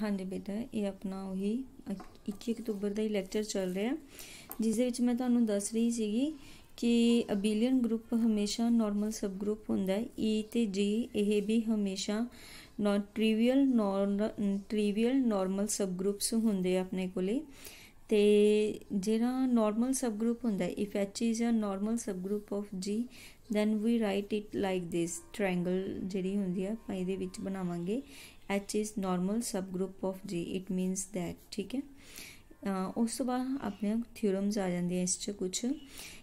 ਹਾਂਜੀ ਬੇਟਾ ਇਹ ਆਪਣਾ ਉਹੀ 21 ਅਕਤੂਬਰ ਦਾ ਹੀ ਲੈਕਚਰ ਚੱਲ ਰਿਹਾ ਜਿਸ ਦੇ ਵਿੱਚ ਮੈਂ ਤੁਹਾਨੂੰ ਦੱਸ ਰਹੀ ਸੀਗੀ ਕਿ ਅਬੀਲੀਅਨ ਗਰੁੱਪ ਹਮੇਸ਼ਾ ਨਾਰਮਲ ਸਬ ਗਰੁੱਪ ਹੁੰਦਾ ਹੈ ਈ e ਤੇ ਜੀ ਇਹ ਵੀ ਹਮੇਸ਼ਾ non trivial trivial normal subgroups ਹੁੰਦੇ ਆ ਆਪਣੇ ਕੋਲੇ ਤੇ ਜਿਹੜਾ ਨਾਰਮਲ ਸਬ ਗਰੁੱਪ ਹੁੰਦਾ if H is a normal subgroup of G then we write it like this triangle G होंगी आपाँ ये बनावे H is normal subgroup of G it means that ठीक है उस तो बाद अपने थ्योरम्स आ जाए इस कुछ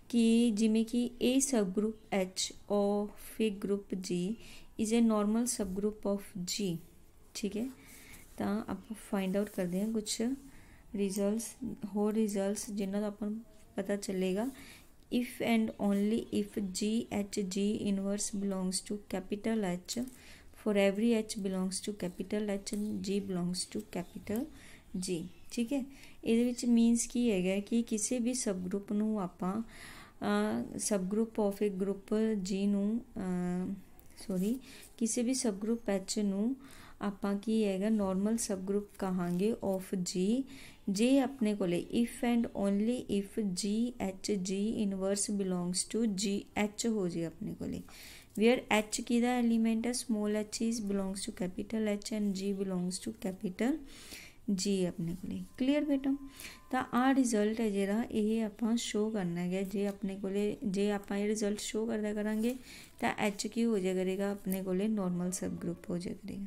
कि जिमें कि a subgroup H of a group G is a normal subgroup of G ठीक है तो आप फाइंड आउट करते हैं कुछ रिजल्ट होर रिजल्ट जिन्हों का अपन पता चलेगा if and only if GHG inverse belongs to capital H for every H belongs to capital H and G belongs to capital G ਠੀਕ ਹੈ ਇਹਦੇ ਵਿੱਚ ਮੀਨਸ ਕੀ ਹੈਗਾ ਕਿ ਕਿਸੇ ਵੀ ਸਬ ਗਰੁੱਪ ਨੂੰ ਆਪਾਂ ਸਬ ਗਰੁੱਪ ਆਫ ਇੱਕ ਗਰੁੱਪ G ਨੂੰ ਸੌਰੀ ਕਿਸੇ ਵੀ ਸਬ ਗਰੁੱਪ H ਨੂੰ ਆਪਾਂ ਕੀ ਹੈਗਾ ਨਾਰਮਲ ਸਬ ਗਰੁੱਪ ਕਹਾਂਗੇ ਆਫ G जे अपने को if and only if G H G inverse belongs to G H हो जी अपने को वेयर एच की एलिमेंट है small H is belongs to capital H and G belongs to capital G अपने को क्लीयर बेटा तो आ रिजल्ट है जरा ਇਹ आप शो करना है जे अपने को जे आप रिजल्ट शो करता करा तो एच की हो जाएगा अपने को नॉर्मल सब ग्रुप हो जाएगा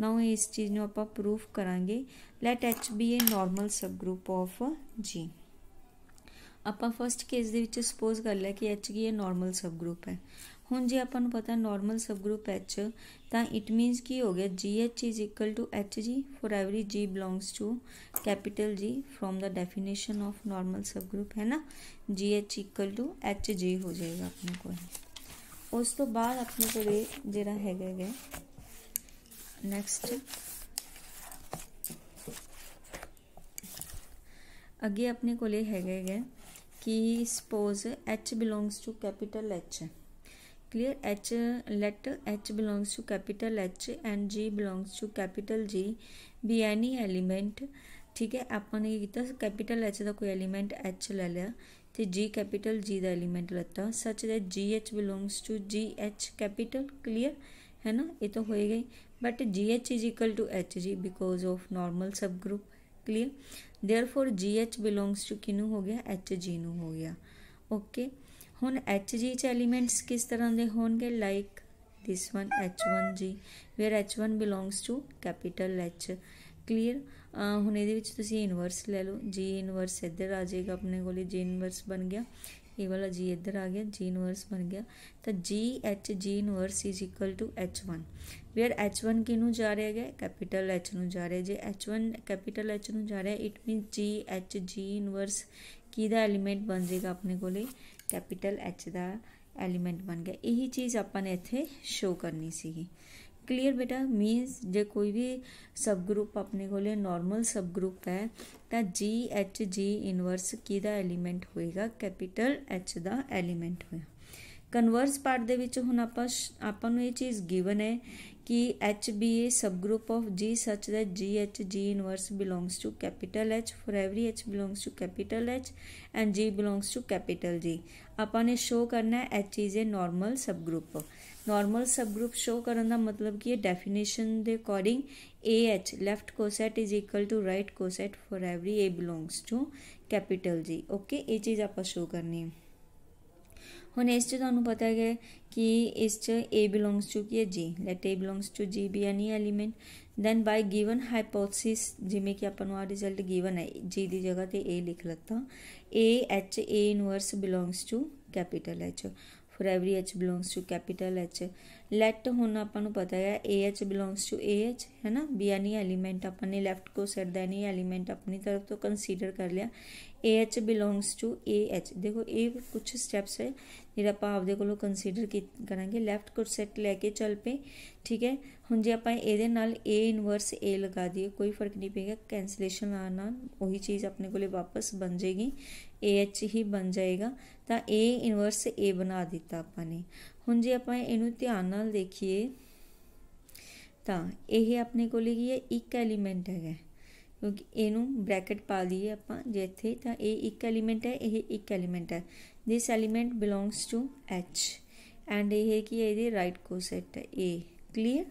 ਨਾਉ ਇਸ ਚੀਜ਼ ਨੂੰ ਆਪਾਂ ਪ੍ਰੂਫ ਕਰਾਂਗੇ let H be a normal group of G ਆਪਾਂ ਫਰਸਟ ਕੇਸ ਦੇ ਵਿੱਚ ਸੁਪੋਜ਼ ਕਰ ਲਿਆ ਕਿ ਐਚ ਕੀ ਇਹ ਨਾਰਮਲ ਗਰੁੱਪ ਹੈ ਹੁਣ ਜੇ ਆਪਾਂ ਨੂੰ ਪਤਾ ਨਾਰਮਲ ਗਰੁੱਪ ਐਚ ਤਾਂ ਇਟ ਮੀਨਸ ਕੀ ਹੋ ਗਿਆ G H equal to H G for every G belongs to capital G from the definition of normal subgroup ਹੈ ਨਾ ਜੀ ਐਚ ਇਕੁਅਲ ਟੂ ਐਚ ਜੀ ਹੋ ਜਾਏਗਾ ਆਪਣੇ ਕੋਲ ਉਸ ਤੋਂ ਬਾਅਦ ਆਪਣੇ ਕੋਲ ਜਿਹੜਾ ਹੈਗਾ ਹੈ नेक्स्ट अगे अपने को कि suppose H belongs to capital H clear H let H belongs to capital H and G belongs to capital G be any element ठीक है अपने किया कैपीटल एच का कोई एलीमेंट एच ले लिया तो जी कैपीटल जी का एलीमेंट लता such that G H belongs to G H capital clear है ना ये तो हो गई but gh is equal to hg because of normal subgroup clear therefore gh belongs to kinu ho gaya hg nu ho gaya okay hun hg ch elements kis tarah de honge like this one h1g where h1 belongs to capital h clear ਹੁਣ ਇਹਦੇ ਵਿੱਚ ਤੁਸੀਂ inverse ਲੈ ਲਓ ਜੀ inverse ਇੱਧਰ ਆ ਜਾਏਗਾ ਆਪਣੇ ਕੋਲੇ ਜੀ ਇਨਵਰਸ ਬਣ ਗਿਆ ये वाला जी इधर आ गया जी इनवर्स बन गया तो G H G inverse is equal to H one where H one कि जा रहा है कैपीटल एच न जा रहा है जे एच वन कैपीटल एच न जा रहा है it means G H G inverse कि एलीमेंट बन जाएगा अपने को कैपीटल एच का एलीमेंट बन गया यही चीज़ अपने इतने शो करनी सी ਕਲੀਅਰ ਬੇਟਾ ਮੀਨਸ ਜੇ ਕੋਈ ਵੀ ਸਬ ਗਰੁੱਪ ਆਪਣੇ ਕੋਲੇ ਨਾਰਮਲ ਸਬ ਗਰੁੱਪ ਹੈ ਤਾਂ ਜੀ ਐਚ ਜੀ ਇਨਵਰਸ ਕਿਹਦਾ ਐਲੀਮੈਂਟ ਹੋਏਗਾ ਕੈਪੀਟਲ ਐਚ ਦਾ ਐਲੀਮੈਂਟ ਹੋਇਆ ਕਨਵਰਸ ਪਾਰਟ ਦੇ ਵਿੱਚ ਹੁਣ ਆਪਾਂ ਆਪਾਂ ਨੂੰ ਇਹ ਚੀਜ਼ ਗਿਵਨ ਹੈ कि H be a subgroup of G such that G H G inverse belongs to capital H for every H belongs to capital H and G belongs to capital G ਆਪਾਂ ने show करना है H is a normal subgroup normal subgroup show ਕਰਨ ਦਾ ਮਤਲਬ ਕੀ ਹੈ definition A H left coset is equal to right coset for every A belongs to capital G okay ये चीज़ आप शो करनी है ਹੁਣ ਇਸ 'ਚ ਤੁਹਾਨੂੰ ਪਤਾ ਹੈ ਕਿ ਇਸ 'ਚ A ਬਿਲੋਂਗਸ ਟੂ ਕੀ ਹੈ G let A belongs to G be any element then by given hypothesis ਜਿਵੇਂ ਕਿ ਆਪਾਂ ਨੂੰ ਆ ਰਿਜ਼ਲਟ ਗਿਵਨ ਹੈ G ਦੀ ਜਗ੍ਹਾ ਤੇ A ਲਿਖ ਲੱਤਾ A H A inverse belongs to capital H for every h belongs to capital h let ਹੁਣ ਆਪਾਂ ਨੂੰ ਪਤਾ ਹੈ ਐਚ ਬਿਲੋਂਗਸ ਟੂ ਐਚ ਹੈ ਨਾ ਵੀ ਐਨੀ ਐਲੀਮੈਂਟ ਆਪਾਂ ਨੇ ਲੈਫਟ ਕੋ ਸੈਟ ਦਾ ਐਨੀ ਐਲੀਮੈਂਟ ਆਪਣੀ ਤਰਫ ਤੋਂ ਕੰਸੀਡਰ ਕਰ ਲਿਆ ਐਚ ਬਿਲੋਂਗਸ ਟੂ ਐਚ ਦੇਖੋ ਇਹ ਕੁਝ ਸਟੈਪਸ ਹੈ ਜਿਹੜਾ ਆਪਾਂ ਆਪਦੇ ਕੋਲੋਂ ਕੰਸੀਡਰ ਕਰਾਂਗੇ ਲੈਫਟ ਕੋ ਸੈਟ ਲੈ ਕੇ ਚੱਲ ਪਏ ਠੀਕ ਹੈ ਹੁਣ ਜੇ ਆਪਾਂ ਇਹਦੇ ਨਾਲ ਏ ਇਨਵਰਸ ਏ ਲਗਾ ਦਈਏ ਕੋਈ ਫਰਕ ਨਹੀਂ ਪਏਗਾ ਕੈਂਸਲੇਸ਼ਨ ਆਉਣ ਨਾਲ ਉਹੀ ਚੀਜ਼ ਆਪਣੇ ਕੋਲੇ ਵਾਪਸ ਬਣ ਜਾਏਗੀ ਐਚ ਹੀ ਬਣ ਜਾਏਗਾ ਤਾਂ ਏ ਇਨਵਰਸ ਏ ਬਣਾ ਦਿੱਤਾ ਆਪਾਂ ਨੇ ਹੁਣ ਜੇ ਆਪਾਂ ਇਹਨੂੰ ਧਿਆਨ ਨਾਲ ਦੇਖੀਏ ਤਾਂ ਇਹ ਆਪਣੇ ਕੋਲੇ ਕੀ ਹੈ ਇੱਕ ਐਲੀਮੈਂਟ ਹੈਗਾ ਕਿਉਂਕਿ ਇਹਨੂੰ ਬ੍ਰੈਕਟ ਪਾ ਲਈਏ ਆਪਾਂ ਜੇ ਇੱਥੇ ਤਾਂ ਇਹ ਇੱਕ ਐਲੀਮੈਂਟ ਹੈ ਇਹ ਇੱਕ ਐਲੀਮੈਂਟ ਹੈ this element belongs to H and ਇਹ ਕੀ ਹੈ ਇਹਦੇ ਰਾਈਟ ਕੋਸੈਟ ਹੈ ਏ ਕਲੀਅਰ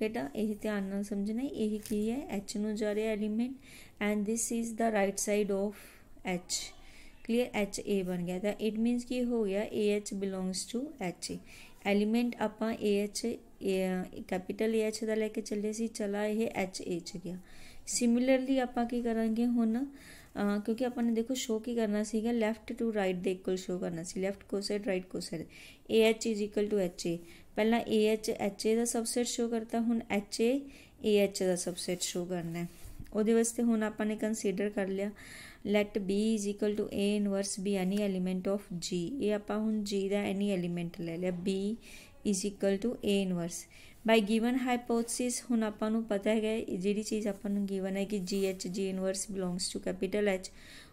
ਬੇਟਾ ਇਹ ਧਿਆਨ ਨਾਲ ਸਮਝਣਾ ਇਹ ਕੀ ਹੈ ਐਚ ਨੂੰ ਜਾ ਰਿਹਾ element and this is the right side of H clear H A ਬਣ ਗਿਆ ਤਾਂ ਇਟ ਮੀਨਸ ਕੀ ਹੋ ਗਿਆ A H belongs to H element आप H A capital A H का लैके चले चला यह एच एच गया सिमिलरली आप करेंगे हूँ क्योंकि आपने देखो शो की करना सी left to right the equal show करना सी left coset right coset A H is equal to H A पहला ए एच एच ए का सबसैट शो करता हूँ एच ए ए एच का सबसैट शो करना है ਉਹਦੇ ਵਾਸਤੇ ਹੁਣ ਆਪਾਂ ਨੇ ਕੰਸੀਡਰ ਕਰ ਲਿਆ let b a inverse b any element of g ਇਹ ਆਪਾਂ ਹੁਣ g ਦਾ ਐਨੀ ਐਲੀਮੈਂਟ ਲੈ ਲਿਆ b a inverse by given hypothesis ਹੁਣ ਆਪਾਂ ਨੂੰ ਪਤਾ ਹੈ ਜਿਹੜੀ ਚੀਜ਼ ਆਪਾਂ ਨੂੰ ਗਿਵਨ ਹੈ ਕਿ g h g inverse belongs to capital h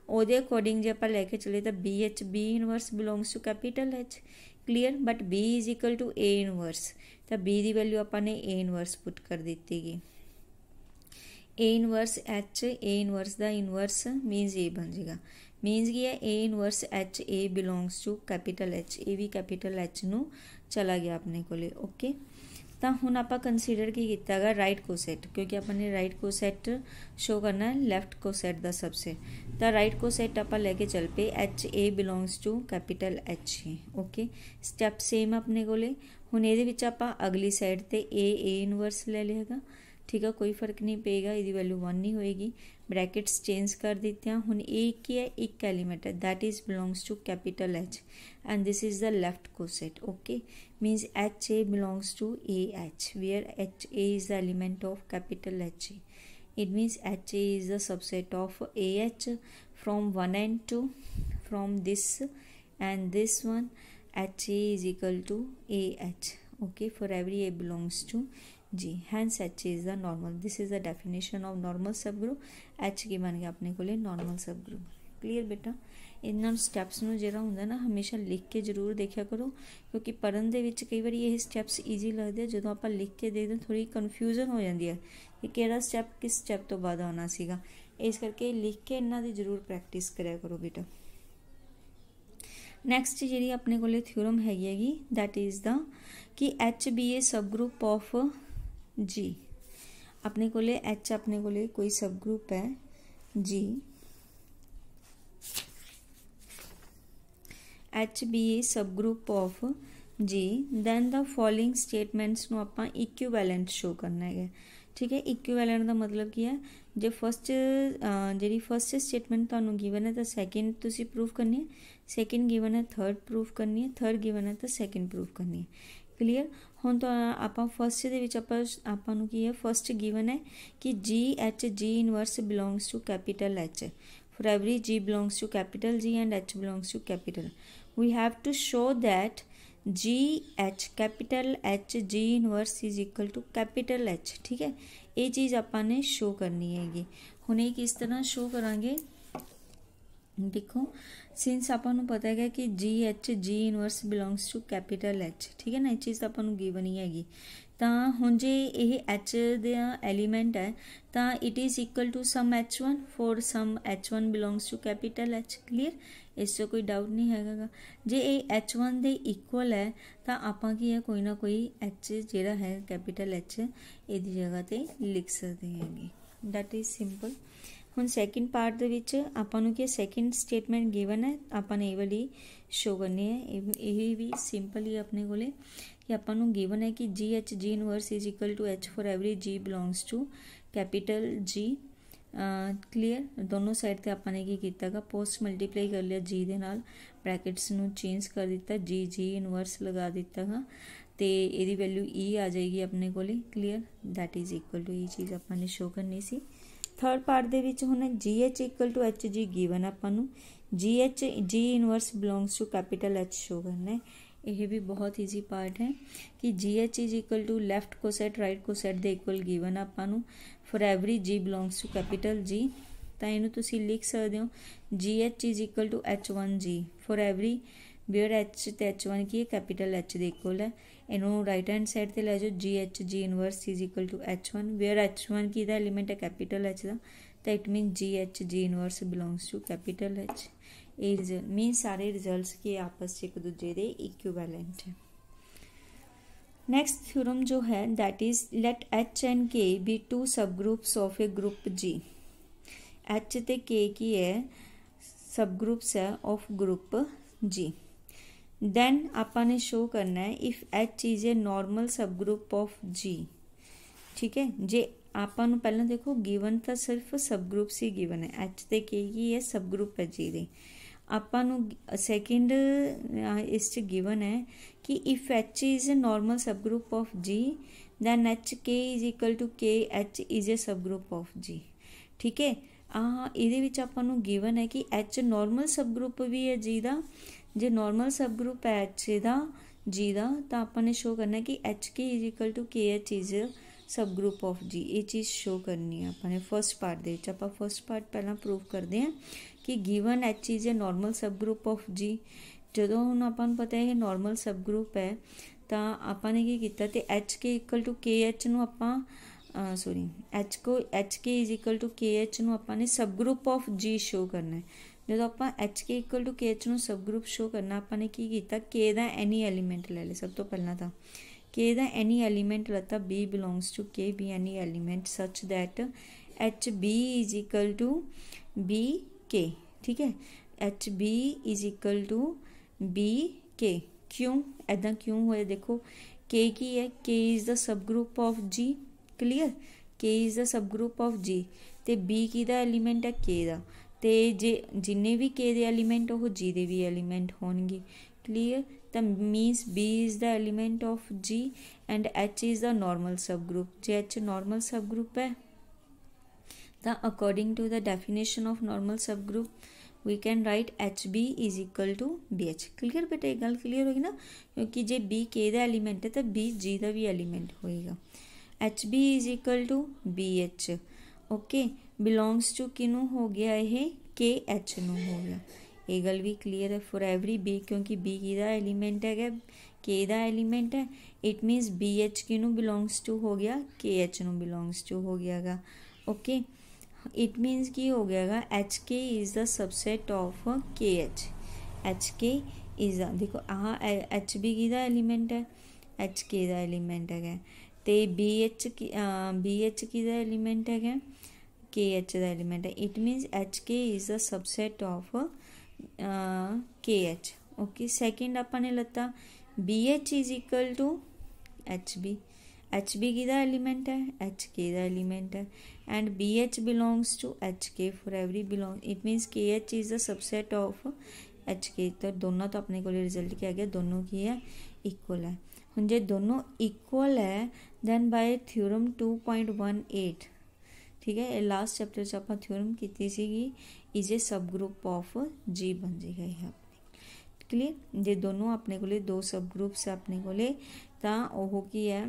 ਉਹਦੇ ਅਕੋਰਡਿੰਗ ਜੇ ਆਪਾਂ ਲੈ ਕੇ ਚੱਲੇ ਤਾਂ b h b inverse belongs to capital h clear but b a inverse ਤਾਂ b ਦੀ ਵੈਲਿਊ ਆਪਾਂ ਨੇ a ਇਨਵਰਸ ਪੁੱਟ ਕਰ ਦਿੱਤੀ ਗਈ A inverse H A inverse the inverse means ये बन जाएगा मीनस की है A inverse H A belongs to capital H A भी कैपीटल एच न चला गया अपने कोले ओके तो हूँ आप कंसीडर की किया गया राइट कोसैट क्योंकि अपन ने को सैट शो करना है लैफ्ट कोसैट का सबसे तो राइट सैट आप लैके चल पे H A belongs to capital H ही ओके स्टैप सेम अपने को हूँ ये आप अगली सैड पर ए ए इनवर्स ले लिया गया ठीक है कोई फर्क नहीं पेगा यदि वैल्यू वन नहीं होएगी ब्रैकेट्स चेंज कर देते हैं हूँ ए की है एक एलीमेंट है that is belongs to capital H and this is the left coset okay means H A belongs to A H where H A is the element of capital H A it means H A is the subset of A H from one and two from this and this one H A is equal to A H okay for every A belongs to G hence H is the normal this is a definition of normal subgroup H की बन गया अपने को लिए normal सब clear ਬੇਟਾ ਇਹਨਾਂ steps ਨੂੰ ਜਿਹੜਾ ਹੁੰਦਾ ਨਾ ਹਮੇਸ਼ਾ ਲਿਖ ਕੇ ਜ਼ਰੂਰ ਦੇਖਿਆ ਕਰੋ ਕਿਉਂਕਿ ਪੜਨ ਦੇ ਵਿੱਚ ਕਈ ਵਾਰੀ ਇਹ ਸਟੈਪਸ ਈਜ਼ੀ ਲੱਗਦੇ ਜਦੋਂ ਆਪਾਂ ਲਿਖ ਕੇ ਦੇਖਦੇ ਥੋੜੀ ਕਨਫਿਊਜ਼ਨ ਹੋ ਜਾਂਦੀ ਹੈ ਕਿ ਕਿਹੜਾ ਸਟੈਪ ਕਿਸ ਸਟੈਪ ਤੋਂ ਬਾਅਦ ਆਉਣਾ ਸੀਗਾ ਇਸ ਕਰਕੇ ਲਿਖ ਕੇ ਇਹਨਾਂ ਦੀ ਜ਼ਰੂਰ ਪ੍ਰੈਕਟਿਸ ਕਰਿਆ ਕਰੋ ਬੇਟਾ ਨੈਕਸਟ ਜਿਹੜੀ ਆਪਣੇ ਕੋਲੇ ਥਿਉਰਮ ਹੈਗੀ ਹੈਗੀ ਥੈਟ ਇਜ਼ ਦਾ ਕਿ H be a subgroup of G अपने को ले एच अपने को ले कोई सब ग्रुप है जी H be a subgroup of G then the following statements balance show करना है ठीक है इक्ूबैलेंट का मतलब की है जो फस्ट जी फस्ट स्टेटमेंट थानू गिवन है तो सैकेंड तुम प्रूफ करनी है सैकेंड गिवन है थर्ड प्रूफ करनी है थर्ड गिवन है तो सैकेंड प्रूफ करनी है क्लीयर हूँ तो आप फस्ट के आप फस्ट गिवन है कि G H G inverse belongs to capital H for every G belongs to capital G and H belongs to capital we have to show that G H capital H G inverse is equal to capital H ठीक है ये चीज़ आपने show करनी है हूँ किस तरह show करा ਦੇਖੋ ਸਿੰਸ ਆਪਾਂ ਨੂੰ ਪਤਾ ਹੈਗਾ ਕਿ G H G inverse belongs to capital H ਠੀਕ ਹੈ ਨਾ ਇਹ ਚੀਜ਼ ਆਪਾਂ ਨੂੰ ਗਿਵਨ ਹੀ ਹੈਗੀ ਤਾਂ ਹੁਣ ਜੇ ਇਹ ਐਚ ਦਾ ਐਲੀਮੈਂਟ ਹੈ ਤਾਂ it is equal to some h1 for some h1 belongs to capital h clear ਇਸ ਤੋਂ ਕੋਈ ਡਾਊਟ ਨਹੀਂ ਹੈਗਾ ਜੇ ਇਹ h1 ਦੇ ਇਕੁਅਲ ਹੈ ਤਾਂ ਆਪਾਂ ਕੀ ਹੈ ਕੋਈ ਨਾ ਕੋਈ h ਜਿਹੜਾ ਹੈ ਕੈਪੀਟਲ h ਇਹਦੀ ਜਗ੍ਹਾ ਤੇ ਲਿਖ ਸਕਦੇ ਹਾਂਗੇ ਦੈਟ ਇਜ਼ ਸਿੰਪਲ ਹੁਣ ਸੈਕਿੰਡ ਪਾਰਟ ਦੇ ਵਿੱਚ ਆਪਾਂ ਨੂੰ ਕੀ ਸੈਕਿੰਡ ਸਟੇਟਮੈਂਟ ਗਿਵਨ ਹੈ ਆਪਾਂ ਨੇ ਇਹ ਵਾਲੀ ਸ਼ੋ ਕਰਨੀ ਹੈ ਇਹ ਵੀ ਸਿੰਪਲੀ ਆਪਣੇ ਕੋਲੇ ਕਿ ਆਪਾਂ ਨੂੰ ਗਿਵਨ ਹੈ ਕਿ G H G inverse is equal to H for every G belongs to capital G clear ਦੋਨੋਂ ਸਾਈਡ ਤੇ ਆਪਾਂ ਨੇ ਕੀ ਕੀਤਾਗਾ ਪੋਸਟ ਮਲਟੀਪਲਾਈ ਕਰ ਲਿਆ ਜੀ ਦੇ ਨਾਲ ਬ੍ਰੈਕਟਸ ਨੂੰ ਚੇਂਜ ਕਰ ਦਿੱਤਾ ਜੀ ਜੀ ਇਨਵਰਸ ਲਗਾ ਦਿੱਤਾਗਾ ਤੇ ਇਹਦੀ ਵੈਲਿਊ e ਆ ਜਾਏਗੀ ਆਪਣੇ ਕੋਲੇ clear that is equal to ਇਹ ਚੀਜ਼ ਆਪਾਂ ਨੇ ਸ਼ੋ ਕਰਨੀ ਸੀ ਥਰਡ ਪਾਰਟ ਦੇ ਵਿੱਚ ਹੁਣ GH HG ਗਿਵਨ ਆਪਾਂ ਨੂੰ GH G inverse belongs to capital H show ਕਰਨਾ ਹੈ ਇਹ ਵੀ ਬਹੁਤ ਈਜ਼ੀ ਪਾਰਟ ਹੈ ਕਿ GH is equal to left coset right coset ਦੇ ਇਕੁਅਲ ਗਿਵਨ ਆਪਾਂ ਨੂੰ for every G belongs to capital G ਤਾਂ ਇਹਨੂੰ ਤੁਸੀਂ ਲਿਖ ਸਕਦੇ ਹੋ GH is equal to H1G for every બિયર एच तो एच वन की कैपीटल एच દે इक्वल है राइट हैंड साइड से लै जाओ G H G inverse is equal to H one where H one की एलीमेंट एलिमेंट है कैपीटल एच का तो it mean G H G inverse belongs to capital H ए रिज मीन सारे रिजल्ट के आपस एक दूजे के इक्विवेलेंट है नैक्सट थ्यूरम जो है that is let H and K be two subgroups of a group G H तो के की है सब ग्रुप्स है ऑफ ग्रुप जी ਦੈਨ ਆਪਾਂ ਨੇ ਸ਼ੋ ਕਰਨਾ ਹੈ if h is a normal subgroup of g ਠੀਕ ਹੈ ਜੇ ਆਪਾਂ ਨੂੰ ਪਹਿਲਾਂ ਦੇਖੋ ਗਿਵਨ ਤਾਂ ਸਿਰਫ ਸਬ ਗਰੁੱਪ ਸੀ ਗਿਵਨ ਹੈ h ਤੇ ਕੀ ਕੀ ਹੈ ਗਰੁੱਪ ਹੈ g ਦੇ ਆਪਾਂ ਨੂੰ ਸੈਕਿੰਡ ਇਸ ਚ ਗਿਵਨ ਹੈ ਕਿ if h is a normal subgroup of g is equal to equal to is a subgroup of g ਠੀਕ ਹੈ ਆ ਇਹਦੇ ਵਿੱਚ ਆਪਾਂ ਨੂੰ ਗਿਵਨ ਹੈ ਕਿ h ਨਾਰਮਲ ਸਬ ਗਰੁੱਪ ਵੀ ਹੈ g ਦਾ ਜੇ ਨਾਰਮਲ ਗਰੁੱਪ ਹੈ H ਦਾ G ਦਾ ਤਾਂ ਆਪਾਂ ਨੇ ਸ਼ੋ ਕਰਨਾ ਕਿ HK KH is group of G ਇਹ ਚੀਜ਼ ਸ਼ੋ ਕਰਨੀ ਹੈ ਆਪਾਂ ਨੇ ਫਰਸਟ ਪਾਰਟ ਦੇ ਵਿੱਚ ਆਪਾਂ ਫਰਸਟ ਪਾਰਟ ਪਹਿਲਾਂ ਪ੍ਰੂਫ ਕਰਦੇ ਹਾਂ ਕਿ given H is a normal group of G ਜਦੋਂ ਹੁਣ ਆਪਾਂ ਨੂੰ ਪਤਾ ਹੈ ਇਹ ਨਾਰਮਲ ਗਰੁੱਪ ਹੈ ਤਾਂ ਆਪਾਂ ਨੇ ਕੀ ਕੀਤਾ ਤੇ HK KH ਨੂੰ ਆਪਾਂ ਸੌਰੀ H ਕੋ HK KH ਨੂੰ ਆਪਾਂ ਨੇ ਗਰੁੱਪ ਆਫ G ਸ਼ੋ ਕਰਨਾ ਹੈ ਜਦੋਂ ਆਪਾਂ HK KH ਨੂੰ ਸਬਗਰੁੱਪ ਸ਼ੋ ਕਰਨਾ ਆਪਾਂ ਨੇ ਕੀ ਕੀਤਾ K ਦਾ ਐਨੀ ਐਲੀਮੈਂਟ ਲੈ ਲੇ ਸਭ ਤੋਂ ਪਹਿਲਾਂ ਤਾਂ K ਦਾ ਐਨੀ ਐਲੀਮੈਂਟ ਲੱਤਾ B belongs to K B any element such that HB is equal to BK ਠੀਕ ਹੈ HB is equal to BK क्यों ऐदा क्यों हुआ देखो के की है K is the subgroup of G clear K is the subgroup of G तो बी की एलीमेंट है के का तो जे जिन्हें भी के एलीमेंट वह जी के भी एलीमेंट क्लीयर तो means B is the element of G and H is the normal subgroup जे एच नॉर्मल सब ग्रुप है तो according to the definition of normal subgroup we can write H B is equal to B H clear बेटा एक गल clear होगी ना क्योंकि जे B के एलीमेंट है तो बी जी का भी एलीमेंट होएगा H B is equal to B H okay belongs to किनू हो गया यह के एच न हो गया गल भी क्लीयर है फॉर एवरी बी क्योंकि बी कि एलीमेंट है के एलीमेंट है इट मीनस बी एच किनू बिलोंग्स टू हो गया के एच न बिलोंग्स टू हो गया गा ओके इट मीनस की हो गया गा H K is the subset of K H H K is the देखो हाँ एच बी कि एलीमेंट है एच के एलीमेंट है तो बी एच की बी एच कि एलीमेंट है kh the element it means hk is a subset of uh, kh okay second apane latta bh is equal to hb hb kida element hai hk da element hai and bh belongs to hk for every belong it means kh is a subset of hk तो दोनों तो अपने को result क्या गया दोनों की है इक्वल है हूँ जो दोनों इक्वल है देन बाय थ्योरम 2.18 ठीक है लास्ट चैप्टर से आपका थ्योरम कितनी सी is a subgroup of जी बन जाएगा यहाँ अपने क्लियर ये दोनों अपने को दो सब ग्रुप से अपने को लिए ता ओहो की है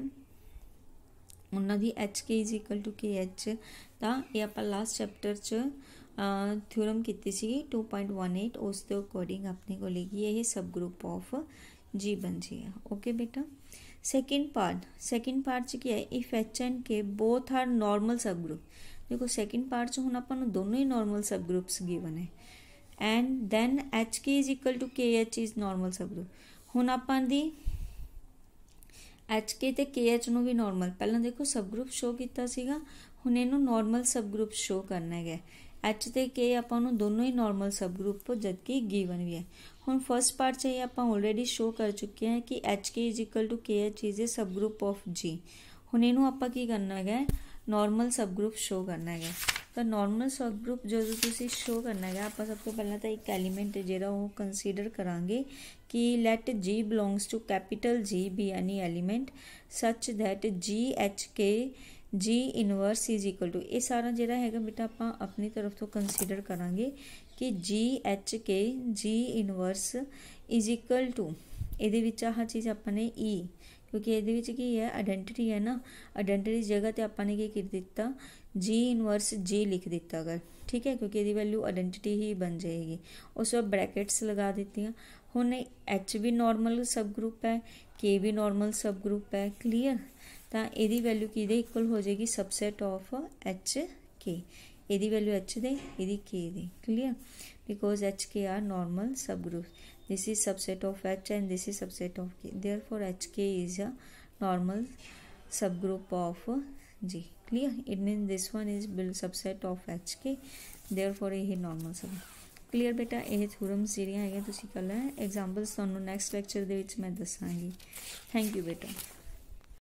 उन्होंने H K is equal to K H ता ये आप लास्ट चैप्टर च थ्योरम की टू पॉइंट वन एट उसके अकॉर्डिंग अपने को लेगी सब ग्रुप ऑफ जी बन जाएगा ओके बेटा सेकेंड पार्ट सेकेंड पार्ट से क्या है if H and K both are normal subgroup देखो सेकेंड पार्ट से हूँ अपन दोनों ही नॉर्मल सब ग्रुप्स गिवन है and then H K is equal to K H is normal subgroup हूँ ਆਪਾਂ एच ਐਚ ਕੇ ਤੇ ਕੇ ਐਚ ਨੂੰ ਵੀ ਨਾਰਮਲ ਪਹਿਲਾਂ ਦੇਖੋ सब ग्रुप शो ਕੀਤਾ ਸੀਗਾ ਹੁਣ ਇਹਨੂੰ normal subgroup show h ਤੇ k ਆਪਾਂ ਨੂੰ ਦੋਨੋਂ ਹੀ ਨਾਰਮਲ ਗਰੁੱਪ ਤੋਂ ਕਿ ਗਿਵਨ ਵੀ ਹੈ ਹੁਣ ਫਰਸਟ ਪਾਰਟ ਚਾਹੀ ਆਪਾਂ ਆਲਰੇਡੀ ਸ਼ੋ ਕਰ ਚੁੱਕੇ ਹਾਂ ਕਿ hk kh is a group of g ਹੁਣ ਇਹਨੂੰ ਆਪਾਂ ਕੀ ਕਰਨਾ ਹੈ ਨਾਰਮਲ ਗਰੁੱਪ ਸ਼ੋ ਕਰਨਾ ਹੈ ਤਾਂ ਨਾਰਮਲ ਗਰੁੱਪ ਜਦੋਂ ਤੁਸੀਂ ਸ਼ੋ ਕਰਨਾ ਹੈ ਆਪਾਂ ਸਭ ਤੋਂ ਪਹਿਲਾਂ ਤਾਂ ਇੱਕ ਐਲੀਮੈਂਟ ਜਿਹੜਾ ਉਹ ਕੰਸੀਡਰ ਕਰਾਂਗੇ ਕਿ let g belongs to capital g be any element such that g h k G inverse is equal to ये सारा जरा है बेटा आप अपनी तरफ तो कंसीडर करा कि G H K G inverse is equal to ये आह चीज़ अपने ई क्योंकि ये की है आइडेंटिटी है ना आइडेंटिटी जगह पर आपने की कर दिता जी इनवर्स जी लिख दिता अगर ठीक है क्योंकि ये वैल्यू आइडेंटिटी ही बन जाएगी उस ब्रैकेट्स लगा दती हूँ एच भी नॉर्मल सब ग्रुप है के भी नॉर्मल सब ग्रुप है क्लीयर तो यदि वैल्यू कि इक्वल हो जाएगी सबसैट ऑफ एच के यदि वैल्यू एच दे यदि K they clear because H K are normal subgroup this is subset of H and this is subset of K therefore H K is a normal subgroup of G clear it mean this one is bill subset of H K therefore a normal sub clear बेटा ये थूरम जीरिया है examples थोड़ा next lecture मैं दसागी thank you बेटा